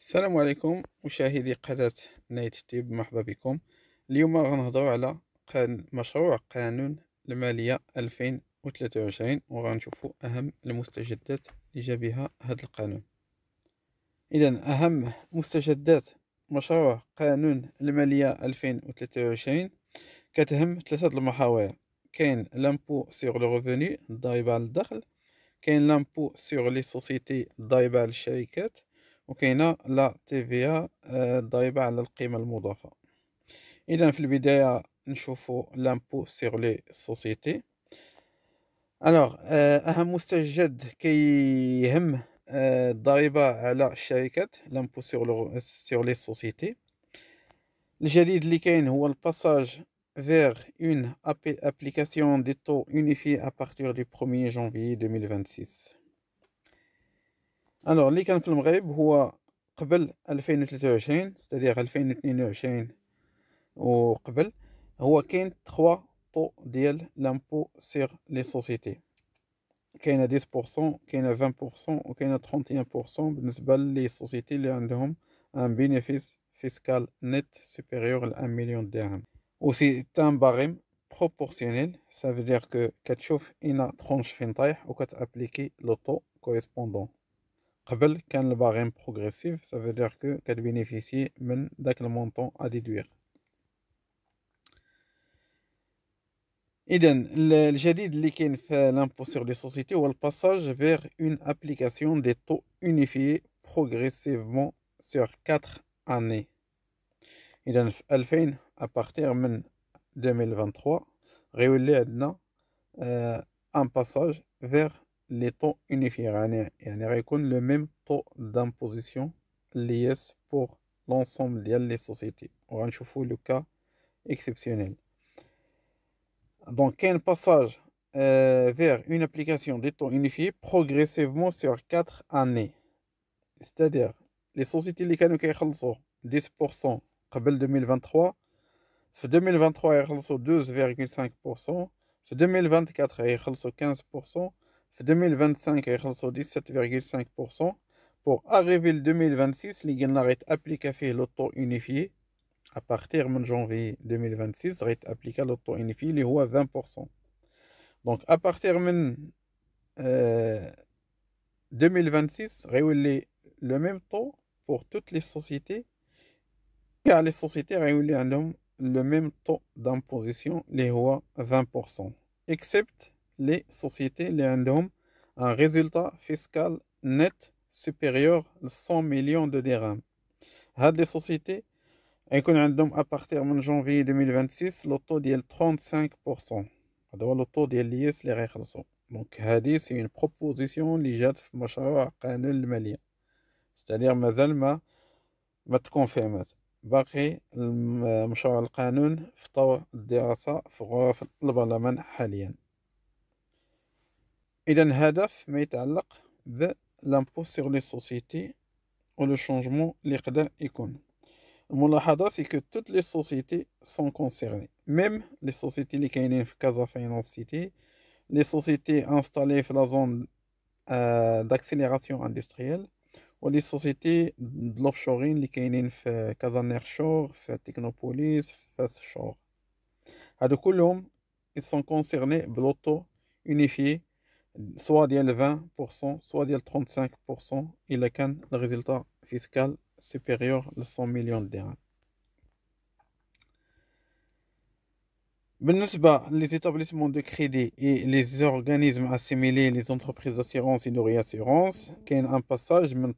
السلام عليكم مشاهدي قناة نايت تيب مرحبا بكم اليوم غنهضروا على مشروع قانون المالية 2023 وغنشوفوا أهم المستجدات اللي جا بها هذا القانون إذا أهم مستجدات مشروع قانون المالية 2023 كتهم ثلاثة المحاور كاين لامبو سيغ لو ريفوني الضريبة على الدخل كاين لامبو سيغ لي سوسيتي الضريبة على الشركات وكاينه لا تي في آه، ضايبه على القيمه المضافه اذا في البدايه نشوفوا لامبو سيغ لي سوسيتي الوغ آه، اهم مستجد كيهم الضريبه آه، على الشركات لامبو سيغ لي سوسيتي الجديد اللي كاين هو الباساج vers une application des taux unifiée à partir du 1er janvier 2026. الو اللي كان في المغرب هو قبل 2023 ستادير 2022 وقبل هو كاين 3 طو ديال لامبو سير لي سوسيتي كاين 10% كاين 20% وكاين 31% بالنسبه لي سوسيتي اللي عندهم ان بينيفيس فيسكال نت سوبيريور ل 1 مليون درهم و سي تام باريم بروبورسيونيل سا دير كو كتشوف اين ترونش فين طايح و كتابليكي لو طو كوريسبوندون quand le une progressive, ça veut dire que qu'elle bénéficie même d'un montant à déduire. Et le jadid fait l'impôt sur les sociétés ou le passage vers une application des taux unifiés progressivement sur quatre années. Et alphine à partir de 2023 réoulé à un passage vers les taux unifiés, unifiraniens يكون le même taux d'imposition l'IS pour l'ensemble des sociétés On وغنشوفوا le cas exceptionnel donc un passage euh, vers une application des taux unifiés progressivement sur 4 années c'est-à-dire les sociétés qui ont 10% قبل 2023 en 2023 2,5% 12.5% 2024 15% 2025 17,5%. Pour arriver 2026, les gains appliquent à le taux unifié. À partir de janvier 2026, ils appliquent à le taux unifié, les à 20%. Donc, à partir de 2026, euh, ils le même taux pour toutes les sociétés. Car les sociétés ont le même taux d'imposition, les à 20%. except les sociétés qui ont un résultat fiscal net supérieur à 100 millions de dirhams. Les sociétés ont à partir de janvier 2026 le taux de 35%. Le taux de l'IS est Donc, c'est une proposition c'est-à-dire que je ما تكونفيرمات باقي le القانون في طور الدراسه في غرف البرلمان حاليا Eldan, le but, il est lié à l'impact sur les sociétés ou le changement l'impact est connu. Les observations sont que toutes les sociétés sont concernées, même les sociétés qui ont une caserne financée, les sociétés installées dans la zone euh, d'accélération industrielle ou les sociétés offshore qui ont une caserne offshore, une technopole, une caserne offshore. À de colom, ils sont concernés par l'auto unifié soit dial 20%, soit dial 35%, il a un résultat fiscal supérieur à 100 millions de dirhams. les établissements de crédit et les organismes assimilés, les entreprises d'assurance et de réassurance, ont un passage de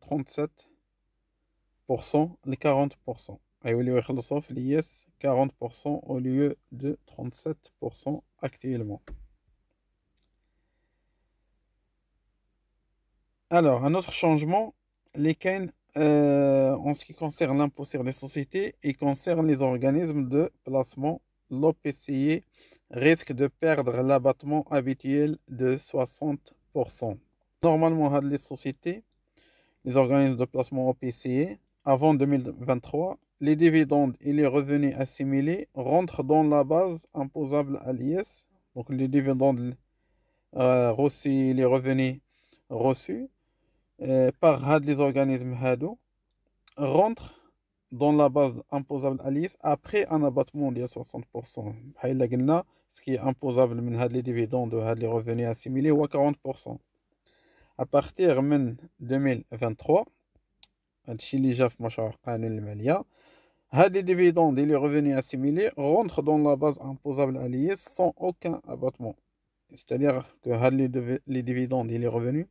37%, les 40%. Et au 40% au lieu de 37% actuellement. Alors, un autre changement, les euh, en ce qui concerne l'impôt sur les sociétés et concerne les organismes de placement, l'OPCI risque de perdre l'abattement habituel de 60%. Normalement, les sociétés, les organismes de placement OPCI, e, avant 2023, les dividendes et les revenus assimilés rentrent dans la base imposable à l'IS, donc les dividendes euh, reçus et les revenus reçus. Euh, par Had les organismes hado rentre dans la base imposable Alice après un abattement de 60% ce qui est imposable من les dividendes Had les revenus assimilés ou 40% à partir de 2023 Had les dividendes et les revenus assimilés rentrent dans la base imposable l'IS sans aucun abattement c'est-à-dire que les dividendes et les revenus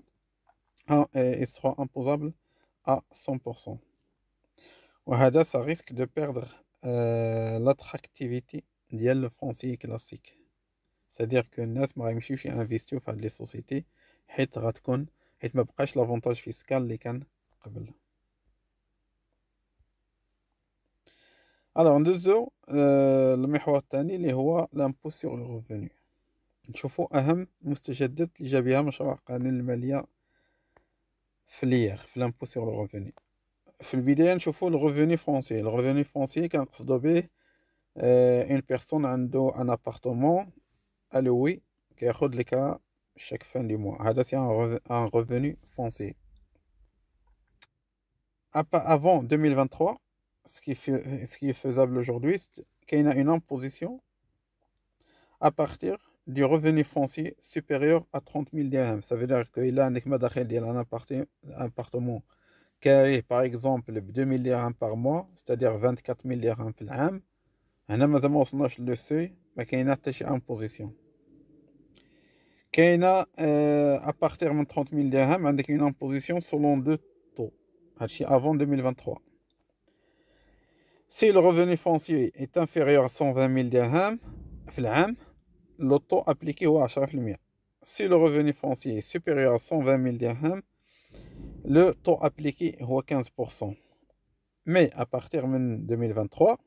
il sera imposable à 100%. Et ça risque de perdre euh, l'attractivité de le français classique. C'est-à-dire que a investi des sociétés, et et l'avantage fiscal, les can alors, en deux heures, euh, le mémoire tani, les l'impôt sur le revenu l'impôt sur le revenu. le il faut le revenu foncier. Le revenu foncier, quand une personne a un appartement à l'ouïe, qui le cas chaque fin du mois. C'est un revenu foncier. Avant 2023, ce qui est faisable aujourd'hui, c'est qu'il y a une imposition à partir du revenu foncier supérieur à 30 000 dirhams. Ça veut dire qu'il a un appartement qui est par exemple 2 000 dirhams par mois, c'est-à-dire 24 000 dirhams par an. un مازال qui وصلناش il ما كاينه حتى a euh, à partir de 30 000 30000 il عندك اون une imposition selon le taux avant 2023 Si le revenu foncier est inférieur à 120 000 dirhams le taux appliqué est à lumière. Si le revenu foncier est supérieur à 120 000 dirhams, le taux appliqué est 15%. Mais à partir de 2023,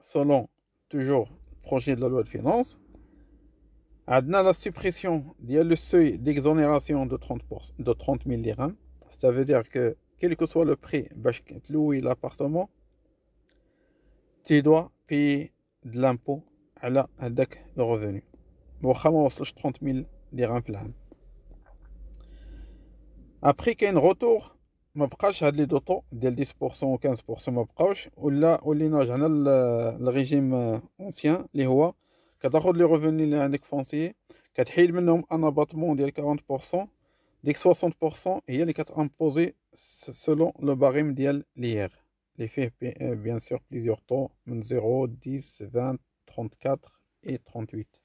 selon toujours le projet de la loi de finances, a la suppression du le seuil d'exonération de 30 000 dirhams ça veut dire que quel que soit le prix باش l'appartement tu dois payer de l'impôt à هذاك le revenu 30000 dirhams f l'an après qu'il y a un retour mabqach had li taux de 10% 15% mabqouch oulla w régime euh, ancien les rois les revenus revenu li 3ndek 40% dik 60% les li imposés selon le barème dial les fees euh, bien sûr plusieurs taux de 0 10 20 34 et 38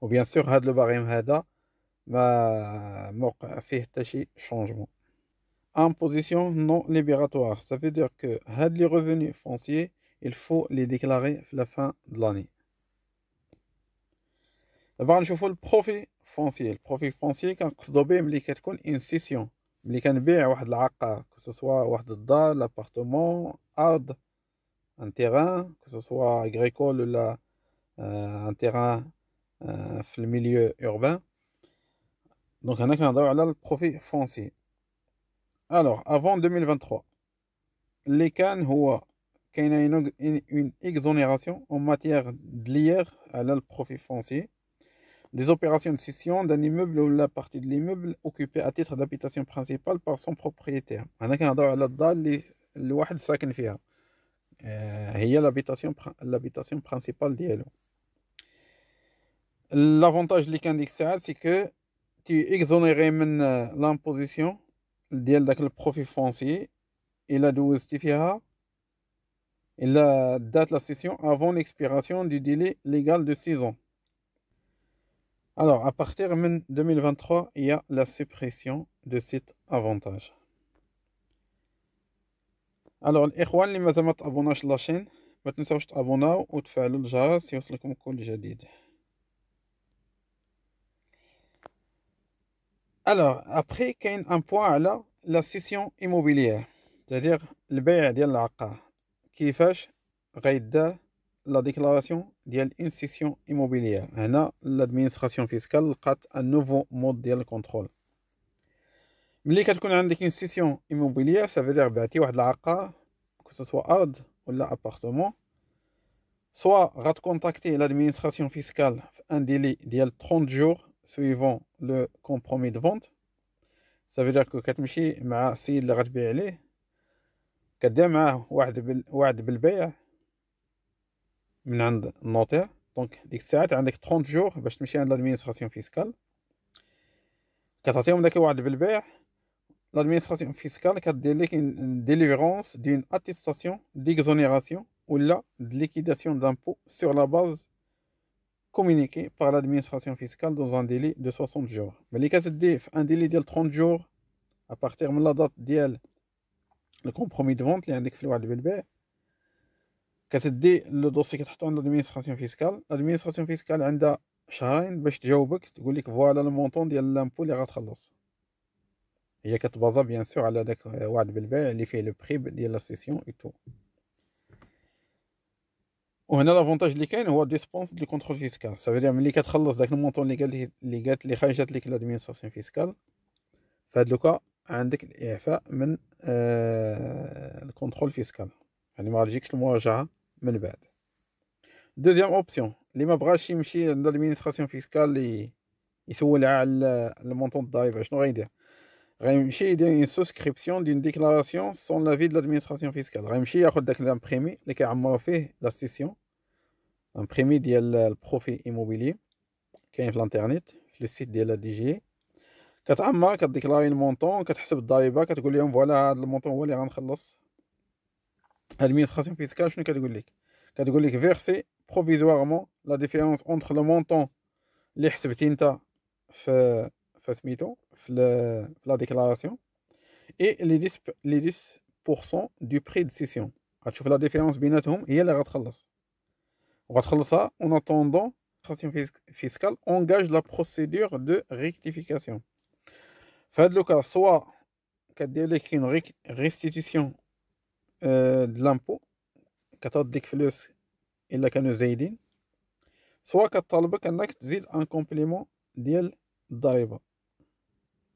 ou bien sûr, البريم هذا ما va faire حتى changement en position non libératoire. Ça veut dire que les revenus fonciers, il faut les déclarer à la fin de l'année. D'abord, je le profit foncier. Le profit foncier, quand on une session, que ce soit l'appartement, appartement, un terrain, que ce soit agricole ou euh, un terrain euh, le milieu urbain. Donc, il y a un oh profit foncier. Alors, avant 2023, les CAN ont une exonération en matière de à le profit foncier des opérations de cession d'un immeuble ou la partie de l'immeuble occupée à titre d'habitation principale par son propriétaire. Il y a un profil Il y a l'habitation principale d'ILO. L'avantage de l'ICANDIXEL, c'est que tu exonéreras l'imposition, le DLD le profit foncier et la dose de la session avant l'expiration du délai légal de 6 ans. Alors, à partir de 2023, il y a la suppression de cet avantage. Alors, je vous invite à mettre un abonnés, la chaîne. Je vous invite à mettre un abonnement ou à faire le si vous déjà dit. Alors, après, il y a un point là, la session immobilière, c'est-à-dire le bail de qui fait la déclaration d'une session immobilière. Là, l'administration fiscale a un nouveau mode de contrôle. Mais vous avez une session immobilière, ça veut dire que vous avez que ce soit ad ou l'appartement, soit vous contacter l'administration fiscale un délai de 30 jours suivant le compromis de vente. Ça veut dire que quand tu vas avec le site que tu vas acheter, tu avoir un contrat de vente de notaire. Donc, ديك الساعه عندك 30 jours باش تمشي عند l'administration fiscale. كتعطيهم داك الوعد l'administration fiscale délivré une délivrance d'une attestation d'exonération ou de liquidation d'impôt sur la base communiqué par l'administration fiscale dans un délai de 60 jours. Mais les cas de un délai de 30 jours à partir de la date ديال le compromis de vente اللي عندك في le dossier كتدي لو دوسي كتحطو l'administration fiscale l'administration fiscale عندها le باش de dire لك فوالا المونطون ديال لامبو اللي غتخلص هي كتبازا bien sûr, على داك وعد بالبيع اللي فيه le prix ديال la cession et tout. وهنا لافونتاج اللي كاين هو ديسبونس دي كونترول فيسكال سافيدير ملي كتخلص داك المونطون اللي قال اللي قالت لي خرجت لك لادمينستراسيون فيسكال فهاد لوكا عندك الاعفاء من آه الكونترول فيسكال يعني ما رجيكش المراجعه من بعد دوزيام اوبسيون اللي ما بغاش يمشي عند لادمينستراسيون فيسكال اللي يسول على المونطون الضريبه شنو غيدير Rémchi a une souscription d'une déclaration sans l'avis de l'administration fiscale. Rémchi a imprimé, premier, cas a fait la session, premier de le profit immobilier, qui est l'internet, le site de la DG. Quand on a déclaré le montant, quand on a fait le DAIBA, quand on a dit voilà le montant, voilà le rendez L'administration fiscale, je ne sais pas. Quand on a versé verser provisoirement la différence entre le montant, l'IHSBTINTA, fait. Facime-toi, la déclaration, et les 10% du prix de session. On va la différence bien à tout, et elle est retrouvée. en attendant, la fiscale engage la procédure de rectification. Faites-le-lui, soit y ait une restitution euh, de l'impôt, qu'elle ait un défilus, elle ait un zéin, soit qu'elle ait un complément de l'aide.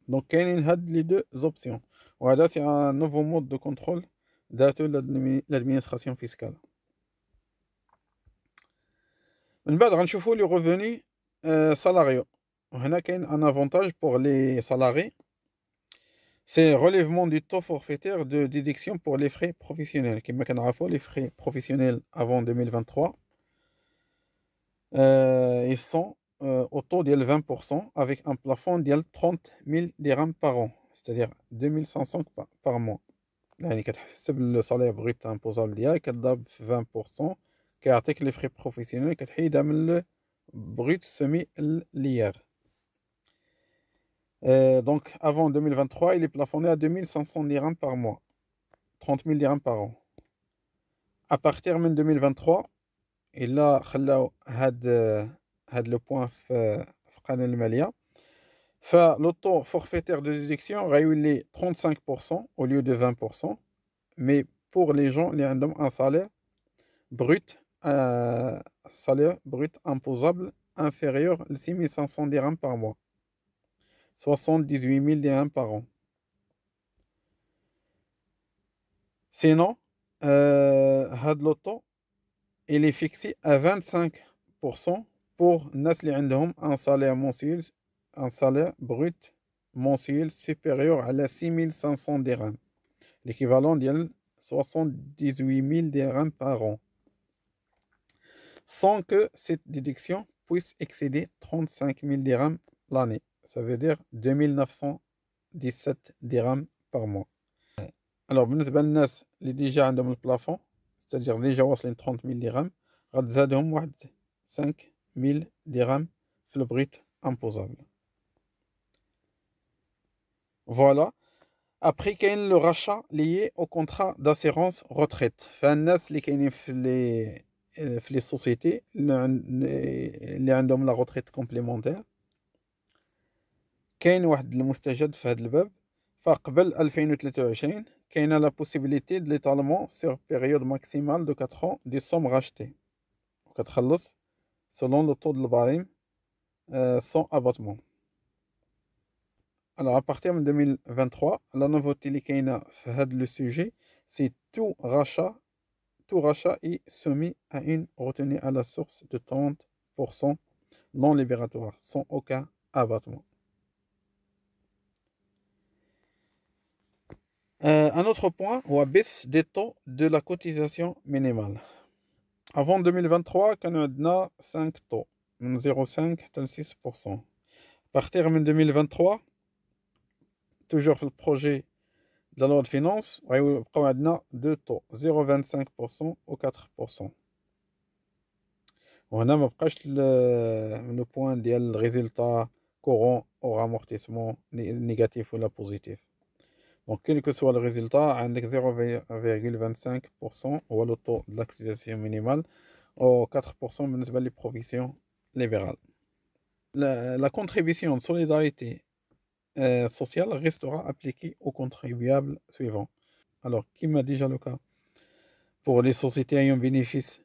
Donc, y a les deux options. Voilà, c'est un nouveau mode de contrôle de l'administration fiscale. Une va pour les revenus euh, salariaux. On a un avantage pour les salariés. C'est le relèvement du taux forfaitaire de déduction pour les frais professionnels. Les frais professionnels avant 2023. Euh, ils sont au taux de 20% avec un plafond de 30 000 dirhams par an, c'est-à-dire 2500 par, par mois. le salaire brut imposable de 20% avec les frais professionnels qui sont le brut semi-lier. Euh, donc, avant 2023, il est plafonné à 2500 dirhams par mois, 30 000 dirhams par an. À partir de 2023, il a point point de في في de 35% au lieu de 20% Mais pour les gens les عندهم un euh, salaire brut imposable inférieur à 6500 dirhams par mois, 78 000 dirhams par an. Sinon, le euh, taux il est fixé à 25% pour nasli Endom, عندهم un un mensuel brut mensuel supérieur à 6500 dirhams, l'équivalent 78 000 dirhams par an sans que cette déduction puisse excéder 35 000 dirhams l'année. Ça veut dire 2917 dirhams par mois. Alors, بالنسبة للناس déjà déjà un plafond, c'est-à-dire déjà 30 000 dirhams, غتزادهم واحد 5 1000 dirhams brut imposable. Voilà. Après, il y a le rachat lié au contrat d'assurance retraite. Les euh, les sociétés qui ont la retraite complémentaire. Il y a un moustajad dans ce bab. Avant 2023, il y a la possibilité de l'étalement sur une période maximale de 4 ans des sommes rachetées selon le taux de la sans abattement. Alors, à partir de 2023, la nouveauté qui fait le sujet, c'est tout rachat, tout rachat est soumis à une retenue à la source de 30% non libératoire, sans aucun abattement. Euh, un autre point, ou baisse des taux de la cotisation minimale. Avant 2023, Canada a 5 taux, 0.5 حتى 6%. partir de 2023 toujours le projet de la loi de finances, on a 2 taux, 0,25% ou 4%. On a le point de résultat courant au ramortissement négatif ou la positif. Donc, quel que soit le résultat, un 0,25% ou le taux de minimale ou 4% بالنسبة les provisions libérales. La, contribution de solidarité euh, sociale restera appliquée aux contribuables suivants. Alors, qui m'a déjà le cas pour les sociétés ayant bénéfice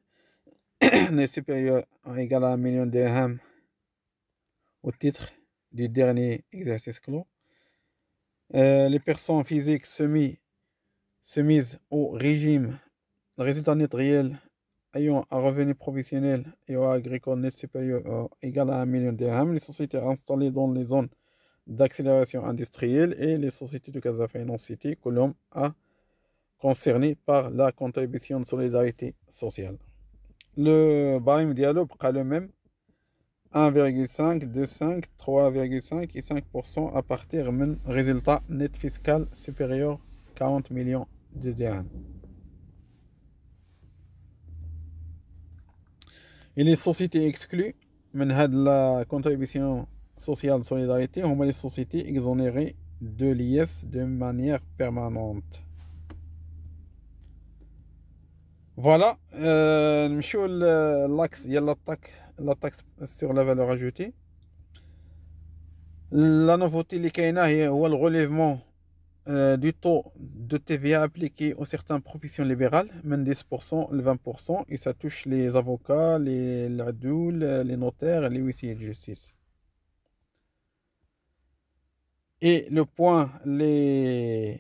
n'est supérieur ou égal à 1 million d'euros au titre du dernier exercice clos euh, les personnes physiques soumises au régime. Le résultat net réel ayant un revenu professionnel et agricole net supérieur égal à un million de dirhams, les sociétés installées dans les zones d'accélération industrielle et les sociétés de Casa Finance City que l'homme a concernées par la contribution de solidarité sociale. Le barème dialogue a le même 1,5, 2,5, 3,5 et 5% à partir de résultat net fiscal supérieur à 40 millions de dirhams. Et les sociétés exclues de la contribution sociale de solidarité sont hum, les sociétés exonérées de l'IS de manière permanente. Voilà, euh, l'axe, il y a l'attaque la taxe sur la valeur ajoutée la nouveauté les كاينه ou le relèvement euh, du taux de TVA appliqué aux certaines professions libérales, même 10% le 20%, et ça touche les avocats, les radoules, les notaires, les huissiers de justice. Et le point les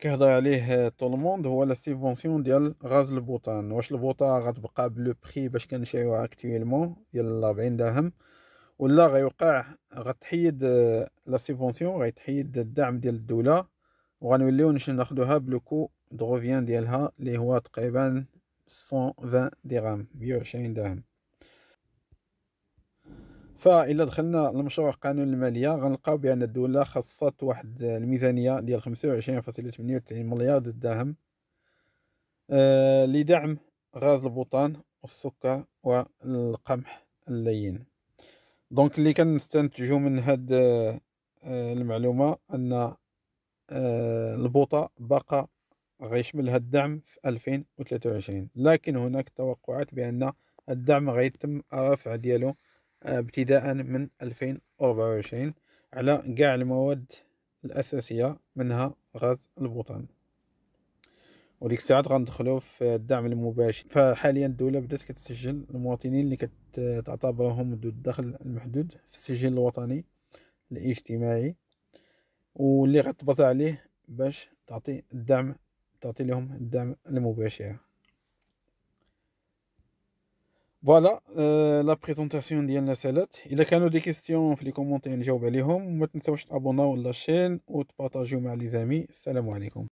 كيهضر عليه طول الموند هو لا سيفونسيون ديال غاز البوطان واش البوطا غتبقى بلو بخي باش كنشريوها اكتويلمون ديال 40 درهم ولا غيوقع غتحيد لا سيفونسيون غيتحيد الدعم ديال الدوله وغنوليو ناخذوها بلو كو دغوفيان ديالها اللي هو تقريبا 120 درهم 120 درهم فإلا دخلنا لمشروع قانون المالية غنلقاو بأن الدولة خصت واحد الميزانية ديال خمسة وعشرين فاصلة ثمانية وتسعين مليار درهم آه، لدعم غاز البوطان والسكر والقمح اللين دونك اللي كنستنتجو من هاد آه، المعلومة أن آه، البوطة باقا غيشمل هاد الدعم في ألفين وتلاتة وعشرين لكن هناك توقعات بأن الدعم غيتم الرفع ديالو ابتداء من 2024 على كاع المواد الأساسية منها غاز البوطان وديك الساعات غندخلو في الدعم المباشر فحاليا الدولة بدات كتسجل المواطنين اللي كتعتبرهم ذو الدخل المحدود في السجل الوطني الاجتماعي واللي غتبطى عليه باش تعطي الدعم تعطي لهم الدعم المباشر فوالا لا بريزونطاسيون ديالنا سالات الا كانوا دي كيستيون في لي كومونتير نجاوب عليهم وما تنساوش تابوناو لاشين وتبارطاجيو مع لي زامي السلام عليكم